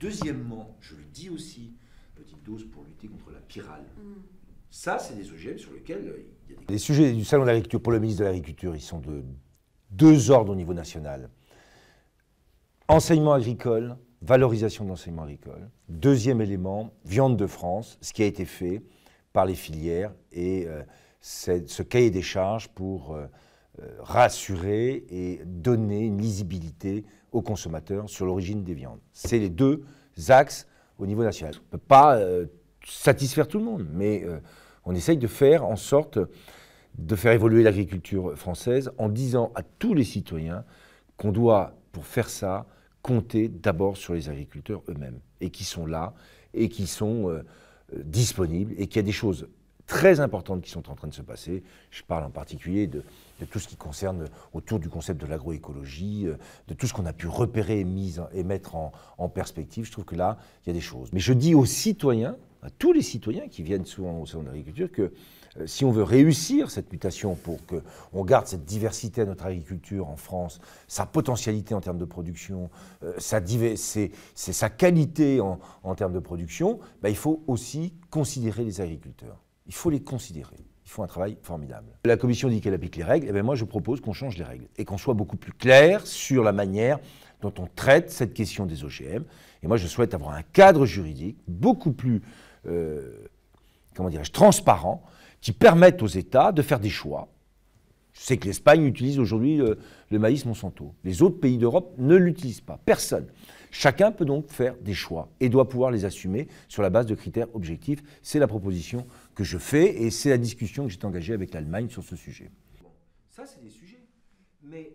Deuxièmement, je le dis aussi, petite dose pour lutter contre la pyrale. Mm. Ça, c'est des OGM sur lesquels euh, il y a des... Les sujets du Salon de l'Agriculture pour le ministre de l'Agriculture, ils sont de deux ordres au niveau national. Enseignement agricole, valorisation de l'enseignement agricole. Deuxième élément, viande de France, ce qui a été fait par les filières et euh, ce cahier des charges pour... Euh, euh, rassurer et donner une lisibilité aux consommateurs sur l'origine des viandes. C'est les deux axes au niveau national. On ne peut pas euh, satisfaire tout le monde, mais euh, on essaye de faire en sorte de faire évoluer l'agriculture française en disant à tous les citoyens qu'on doit, pour faire ça, compter d'abord sur les agriculteurs eux-mêmes, et qui sont là, et qui sont disponibles, et qu'il y a des choses très importantes qui sont en train de se passer. Je parle en particulier de, tout ce qui concerne autour du concept de l'agroécologie, euh, de tout ce qu'on a pu repérer et, mise, et mettre en, perspective. Je trouve que là, il y a des choses. Mais je dis aux citoyens, à tous les citoyens qui viennent souvent au sein de l'agriculture, que euh, si on veut réussir cette mutation pour qu'on garde cette diversité à notre agriculture en France, sa potentialité en termes de production, euh, sa, sa, qualité en, termes de production, ben, il faut aussi considérer les agriculteurs. Il faut les considérer. Ils font un travail formidable. La commission dit qu'elle applique les règles. Et eh ben, moi, je propose qu'on change les règles et qu'on soit beaucoup plus clair sur la manière dont on traite cette question des OGM. Et moi, je souhaite avoir un cadre juridique beaucoup plus, euh, comment transparent, qui permette aux États de faire des choix c'est que l'Espagne utilise aujourd'hui euh, le, maïs Monsanto. Les autres pays d'Europe ne l'utilisent pas. Personne. Chacun peut donc faire des choix et doit pouvoir les assumer sur la base de critères objectifs. C'est la proposition que je fais et c'est la discussion que j'ai engagée avec l'Allemagne sur ce sujet. ça, c'est des sujets. Mais